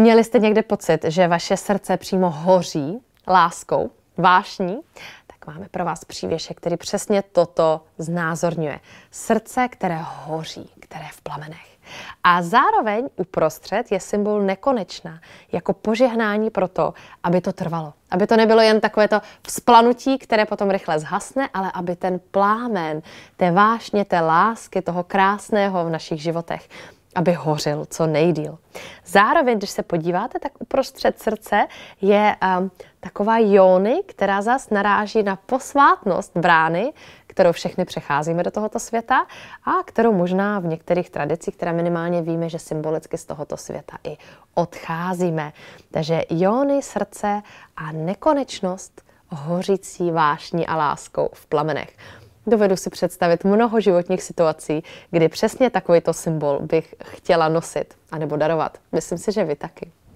Měli jste někde pocit, že vaše srdce přímo hoří láskou, vášní? Tak máme pro vás přívěšek, který přesně toto znázorňuje. Srdce, které hoří, které v plamenech. A zároveň uprostřed je symbol nekonečná, jako požehnání pro to, aby to trvalo. Aby to nebylo jen takové to vzplanutí, které potom rychle zhasne, ale aby ten plámen té vášně, té lásky, toho krásného v našich životech aby hořil co nejdíl. Zároveň, když se podíváte, tak uprostřed srdce je um, taková jóny, která zas naráží na posvátnost brány, kterou všechny přecházíme do tohoto světa a kterou možná v některých tradicích, která minimálně víme, že symbolicky z tohoto světa i odcházíme. Takže jóny, srdce a nekonečnost hořící vášní a láskou v plamenech. Dovedu si představit mnoho životních situací, kdy přesně takovýto symbol bych chtěla nosit anebo darovat. Myslím si, že vy taky.